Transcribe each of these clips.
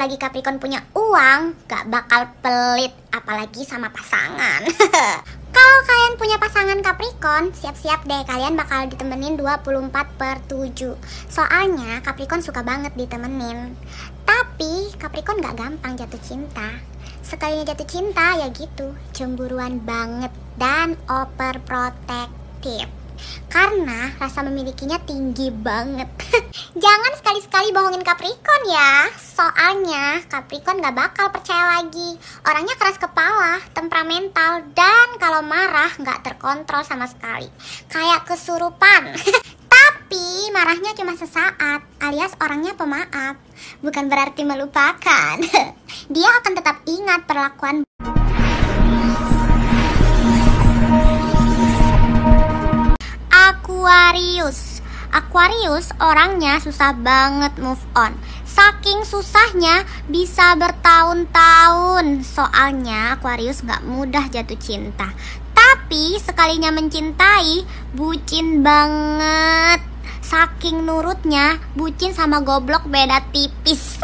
selagi Capricorn punya uang, gak bakal pelit, apalagi sama pasangan. Kalau kalian punya pasangan Capricorn, siap-siap deh kalian bakal ditemenin 24 per 7 Soalnya Capricorn suka banget ditemenin Tapi Capricorn gak gampang jatuh cinta Sekalinya jatuh cinta ya gitu, cemburuan banget dan overprotective karena rasa memilikinya tinggi banget. Jangan sekali-sekali bohongin Capricorn ya, soalnya Capricorn gak bakal percaya lagi. Orangnya keras kepala, temperamental, dan kalau marah gak terkontrol sama sekali. Kayak kesurupan. Tapi marahnya cuma sesaat, alias orangnya pemaaf. Bukan berarti melupakan. Dia akan tetap ingat perlakuan. Aquarius. Aquarius orangnya susah banget move on. Saking susahnya bisa bertahun-tahun. Soalnya Aquarius gak mudah jatuh cinta. Tapi sekalinya mencintai, bucin banget. Saking nurutnya, bucin sama goblok beda tipis.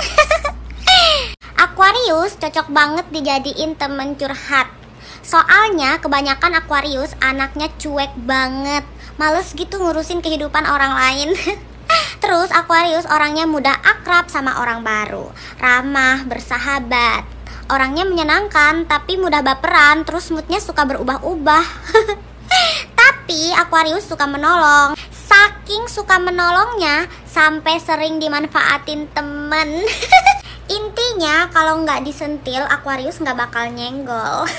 Aquarius cocok banget dijadiin temen curhat. Soalnya kebanyakan Aquarius anaknya cuek banget males gitu ngurusin kehidupan orang lain Terus Aquarius orangnya mudah akrab sama orang baru, ramah, bersahabat. Orangnya menyenangkan tapi mudah baperan, terus moodnya suka berubah-ubah. tapi Aquarius suka menolong. Saking suka menolongnya sampai sering dimanfaatin temen. Intinya kalau nggak disentil Aquarius nggak bakal nyenggol.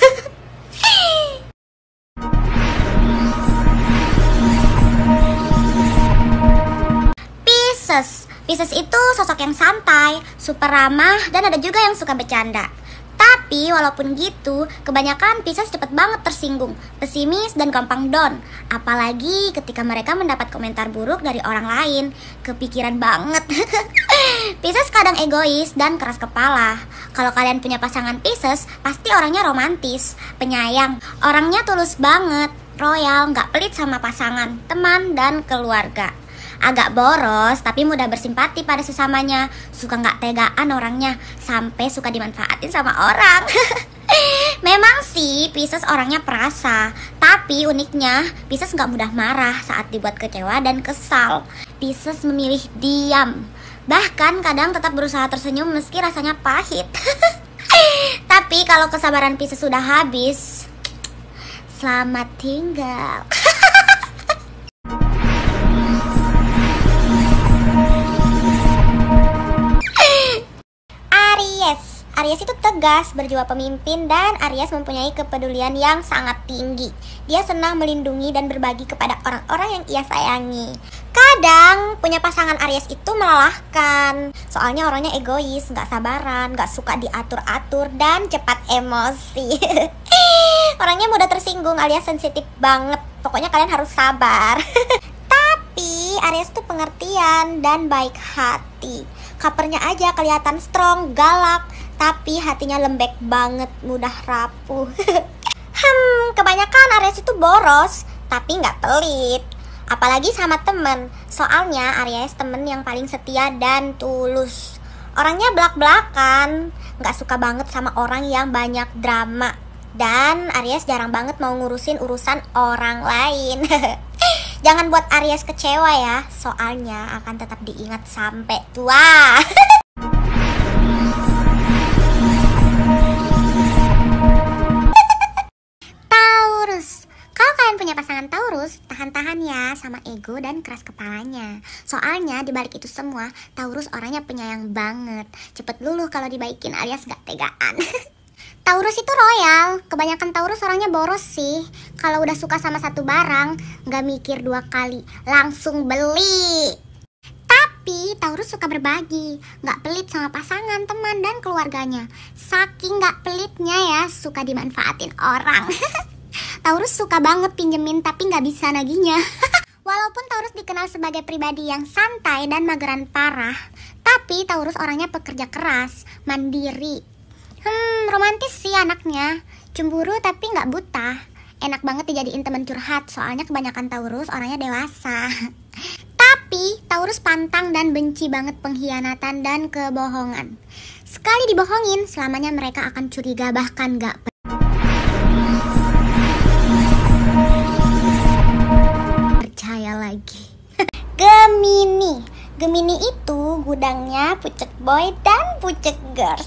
Pisces itu sosok yang santai, super ramah, dan ada juga yang suka bercanda. Tapi walaupun gitu, kebanyakan Pisces cepet banget tersinggung, pesimis dan gampang down. Apalagi ketika mereka mendapat komentar buruk dari orang lain, kepikiran banget. Pisces kadang egois dan keras kepala. Kalau kalian punya pasangan Pisces, pasti orangnya romantis, penyayang, orangnya tulus banget, royal, nggak pelit sama pasangan, teman, dan keluarga. Agak boros, tapi mudah bersimpati pada sesamanya. Suka nggak tegaan orangnya, sampai suka dimanfaatin sama orang. Memang sih, Pisces orangnya perasa, tapi uniknya Pisces nggak mudah marah saat dibuat kecewa dan kesal. Pisces memilih diam, bahkan kadang tetap berusaha tersenyum meski rasanya pahit. tapi kalau kesabaran Pisces sudah habis, selamat tinggal. Aries itu tegas, berjiwa pemimpin, dan Aries mempunyai kepedulian yang sangat tinggi. Dia senang melindungi dan berbagi kepada orang-orang yang ia sayangi. Kadang punya pasangan Aries itu melelahkan, soalnya orangnya egois, gak sabaran, gak suka diatur-atur, dan cepat emosi. orangnya mudah tersinggung alias sensitif banget. Pokoknya kalian harus sabar. Tapi Aries itu pengertian dan baik hati. Kapernya aja kelihatan strong, galak, tapi hatinya lembek banget, mudah rapuh. hmm, kebanyakan Aries itu boros, tapi nggak pelit. Apalagi sama temen, soalnya Aries temen yang paling setia dan tulus. Orangnya belak-belakan, nggak suka banget sama orang yang banyak drama. Dan Aries jarang banget mau ngurusin urusan orang lain. Jangan buat Aries kecewa ya, soalnya akan tetap diingat sampai tua. Taurus. Kalau kalian punya pasangan Taurus, tahan-tahan ya sama ego dan keras kepalanya. Soalnya dibalik itu semua, Taurus orangnya penyayang banget. Cepet luluh kalau dibaikin alias gak tegaan. Taurus itu royal, kebanyakan Taurus orangnya boros sih. Kalau udah suka sama satu barang, gak mikir dua kali, langsung beli. Tapi Taurus suka berbagi, gak pelit sama pasangan, teman, dan keluarganya. Saking gak pelitnya ya, suka dimanfaatin orang. Taurus suka banget pinjemin tapi nggak bisa naginya. Walaupun Taurus dikenal sebagai pribadi yang santai dan mageran parah, tapi Taurus orangnya pekerja keras, mandiri. Hmm, romantis sih anaknya. Cemburu tapi nggak buta. Enak banget dijadiin teman curhat, soalnya kebanyakan Taurus orangnya dewasa. Tapi Taurus pantang dan benci banget pengkhianatan dan kebohongan. Sekali dibohongin, selamanya mereka akan curiga bahkan gak Gemini. Gemini itu gudangnya pucet boy dan pucet girl.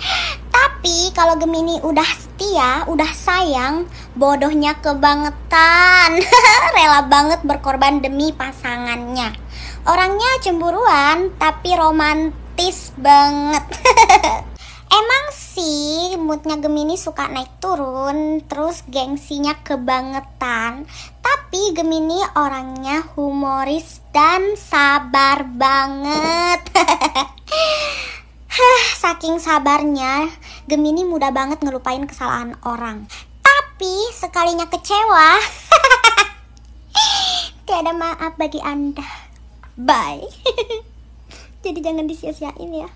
Tapi kalau Gemini udah setia, udah sayang, bodohnya kebangetan. Rela banget berkorban demi pasangannya. Orangnya cemburuan tapi romantis banget. Emang sih moodnya Gemini suka naik turun terus gengsinya kebangetan tapi Gemini orangnya humoris dan sabar banget Hah, saking sabarnya, Gemini mudah banget ngelupain kesalahan orang. Tapi sekalinya kecewa, tiada maaf bagi Anda. Bye. Jadi jangan disia-siain ya.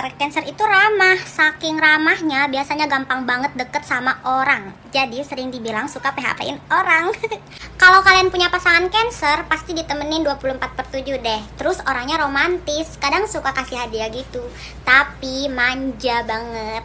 Cancer. Cancer itu ramah, saking ramahnya biasanya gampang banget deket sama orang. Jadi sering dibilang suka PHP-in orang. Kalau kalian punya pasangan Cancer, pasti ditemenin 24 per 7 deh. Terus orangnya romantis, kadang suka kasih hadiah gitu. Tapi manja banget.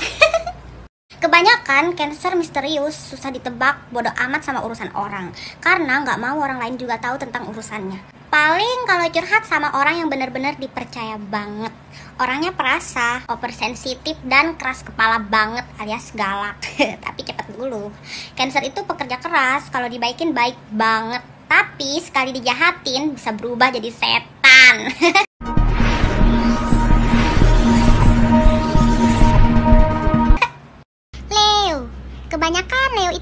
Kebanyakan cancer misterius, susah ditebak, bodoh amat sama urusan orang Karena nggak mau orang lain juga tahu tentang urusannya paling kalau curhat sama orang yang benar-benar dipercaya banget orangnya perasa oversensitif dan keras kepala banget alias galak tapi cepet dulu cancer itu pekerja keras kalau dibaikin baik banget tapi sekali dijahatin bisa berubah jadi setan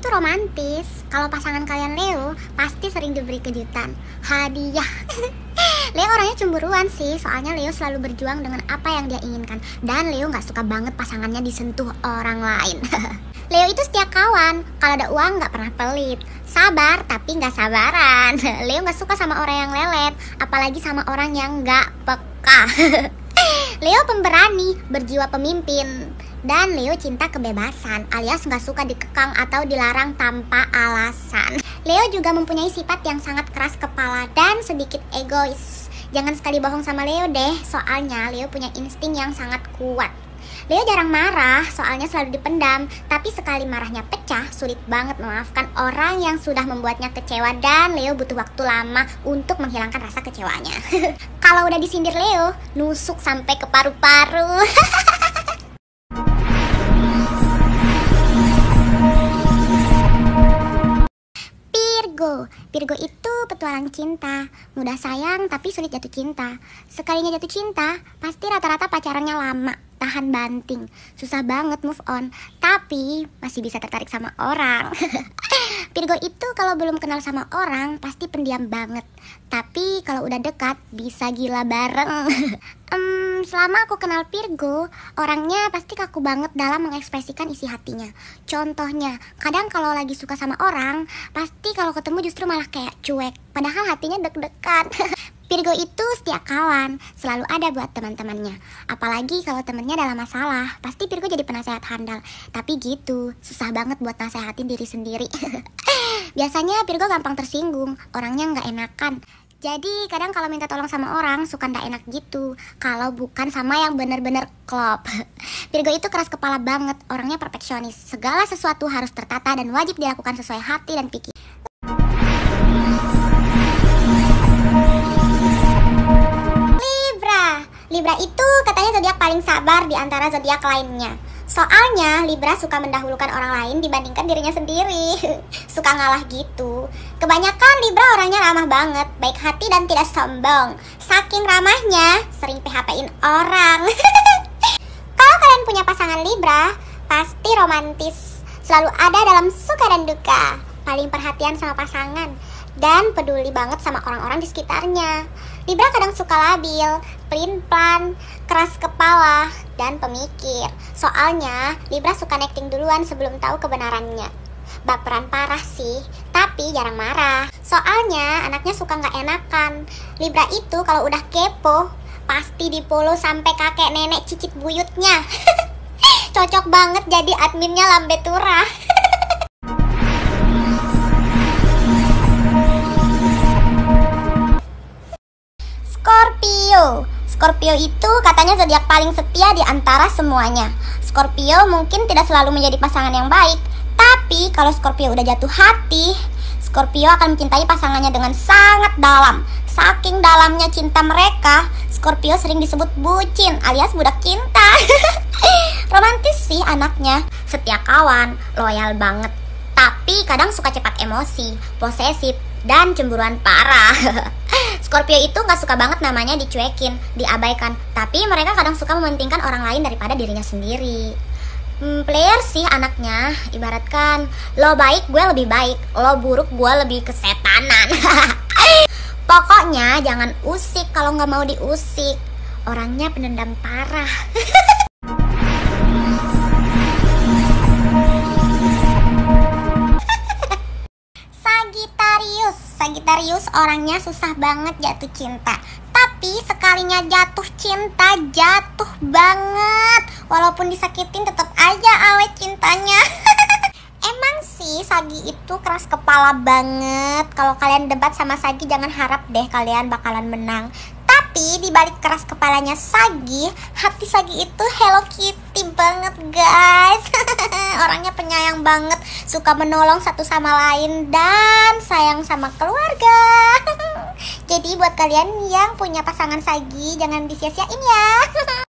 itu romantis. Kalau pasangan kalian Leo, pasti sering diberi kejutan, hadiah. Leo orangnya cemburuan sih, soalnya Leo selalu berjuang dengan apa yang dia inginkan. Dan Leo nggak suka banget pasangannya disentuh orang lain. Leo itu setia kawan, kalau ada uang nggak pernah pelit. Sabar tapi nggak sabaran. Leo nggak suka sama orang yang lelet, apalagi sama orang yang nggak peka. Leo pemberani, berjiwa pemimpin. Dan Leo cinta kebebasan alias nggak suka dikekang atau dilarang tanpa alasan. Leo juga mempunyai sifat yang sangat keras kepala dan sedikit egois. Jangan sekali bohong sama Leo deh, soalnya Leo punya insting yang sangat kuat. Leo jarang marah, soalnya selalu dipendam, tapi sekali marahnya pecah, sulit banget memaafkan orang yang sudah membuatnya kecewa dan Leo butuh waktu lama untuk menghilangkan rasa kecewanya. Kalau udah disindir Leo, nusuk sampai ke paru-paru. Virgo. Virgo itu petualang cinta, mudah sayang tapi sulit jatuh cinta. Sekalinya jatuh cinta, pasti rata-rata pacarannya lama tahan banting susah banget move on tapi masih bisa tertarik sama orang Virgo itu kalau belum kenal sama orang pasti pendiam banget tapi kalau udah dekat bisa gila bareng um, selama aku kenal Virgo orangnya pasti kaku banget dalam mengekspresikan isi hatinya contohnya kadang kalau lagi suka sama orang pasti kalau ketemu justru malah kayak cuek padahal hatinya deg-degan Virgo itu setiap kawan, selalu ada buat teman-temannya. Apalagi kalau temannya dalam masalah, pasti Virgo jadi penasehat handal. Tapi gitu, susah banget buat nasehatin diri sendiri. Biasanya Virgo gampang tersinggung, orangnya nggak enakan. Jadi kadang kalau minta tolong sama orang suka ndak enak gitu Kalau bukan sama yang bener-bener klop Virgo itu keras kepala banget Orangnya perfeksionis Segala sesuatu harus tertata dan wajib dilakukan sesuai hati dan pikiran Libra itu katanya zodiak paling sabar di antara zodiak lainnya. Soalnya Libra suka mendahulukan orang lain dibandingkan dirinya sendiri Suka ngalah gitu Kebanyakan Libra orangnya ramah banget Baik hati dan tidak sombong Saking ramahnya sering PHP-in orang Kalau kalian punya pasangan Libra Pasti romantis Selalu ada dalam suka dan duka Paling perhatian sama pasangan dan peduli banget sama orang-orang di sekitarnya. Libra kadang suka labil, pelin plan keras kepala, dan pemikir. Soalnya, Libra suka acting duluan sebelum tahu kebenarannya. Baperan parah sih, tapi jarang marah. Soalnya, anaknya suka nggak enakan. Libra itu kalau udah kepo, pasti dipolo sampai kakek nenek cicit buyutnya. Cocok banget jadi adminnya lambe turah. Scorpio. itu katanya zodiak paling setia di antara semuanya. Scorpio mungkin tidak selalu menjadi pasangan yang baik, tapi kalau Scorpio udah jatuh hati, Scorpio akan mencintai pasangannya dengan sangat dalam. Saking dalamnya cinta mereka, Scorpio sering disebut bucin alias budak cinta. Romantis sih anaknya, setia kawan, loyal banget. Tapi kadang suka cepat emosi, posesif, dan cemburuan parah. Scorpio itu nggak suka banget namanya dicuekin, diabaikan, tapi mereka kadang suka mementingkan orang lain daripada dirinya sendiri. Hmm, player sih anaknya, ibaratkan lo baik gue lebih baik, lo buruk gue lebih kesetanan. Pokoknya jangan usik kalau nggak mau diusik. Orangnya penendam parah. Sagittarius orangnya susah banget jatuh cinta tapi sekalinya jatuh cinta jatuh banget walaupun disakitin tetap aja awet cintanya emang sih Sagi itu keras kepala banget kalau kalian debat sama Sagi jangan harap deh kalian bakalan menang tapi dibalik keras kepalanya Sagi hati Sagi itu Hello Kitty banget guys orangnya penyayang banget suka menolong satu sama lain dan sayang sama keluarga. Jadi buat kalian yang punya pasangan sagi jangan disia-siain ya.